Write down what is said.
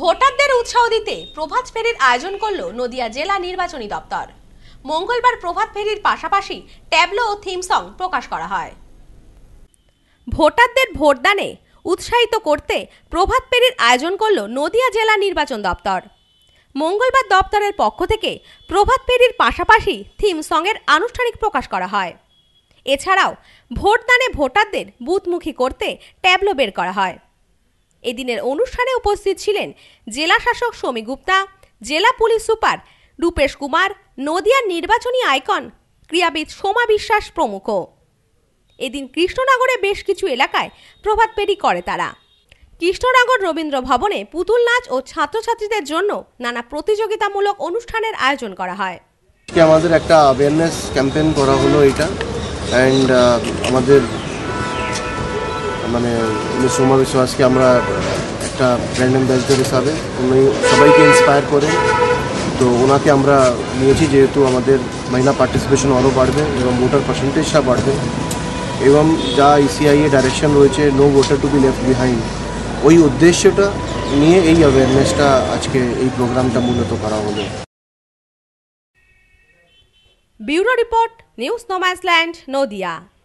ভোটারদের উৎসাহ দিতে প্রভাত ফেরির আয়োজন করল নদিয়া জেলা নির্বাচনী দপ্তর মঙ্গলবার প্রভাত ফেরির পাশাপাশি ট্যাবলো ও থিম সং প্রকাশ করা হয় ভোটারদের ভোটদানে উৎসাহিত করতে প্রভাত ফেরির আয়োজন করল নদিয়া জেলা নির্বাচন দপ্তর মঙ্গলবার দপ্তরের পক্ষ থেকে প্রভাত ফেরির পাশাপাশি থিম সংয়ের আনুষ্ঠানিক প্রকাশ করা হয় এছাড়াও ভোটদানে ভোটারদের বুথমুখী করতে ট্যাবলো বের করা হয় এদিনের অনুষ্ঠানে উপস্থিত ছিলেন জেলা শাসক সমী গুপ্তা জেলা পুলিশ সুপার রূপেশ কুমার নদিয়ার নির্বাচনী আইকন ক্রীড়াবিদ সোমা বিশ্বাস প্রমুখ এদিন কৃষ্ণনগরে বেশ কিছু এলাকায় প্রভাত পেরি করে তারা কৃষ্ণনগর রবীন্দ্র ভবনে পুতুল নাচ ও ছাত্রছাত্রীদের জন্য নানা প্রতিযোগিতামূলক অনুষ্ঠানের আয়োজন করা হয় আমাদের একটা অ্যাওয়ারনেস ক্যাম্পেইন করা হলো এটা অ্যান্ড আমাদের মানে উনি বিশ্বাসকে আমরা একটা ব্র্যান্ড অ্যাম্বাসডার হিসাবে উনি সবাইকে ইন্সপায়ার করেন তো ওনাকে আমরা নিয়েছি যেহেতু আমাদের মহিলা পার্টিসিপেশন আরও বাড়বে এবং ভোটার পার্সেন্টেজটা বাড়বে এবং যা e এ ডাইরেকশন রয়েছে no voter to be left behind ওই উদ্দেশ্যটা নিয়ে এই অ্যাওয়ারনেসটা আজকে এই প্রোগ্রামটা মূলত করা হলো bureau report news no man's land Nadia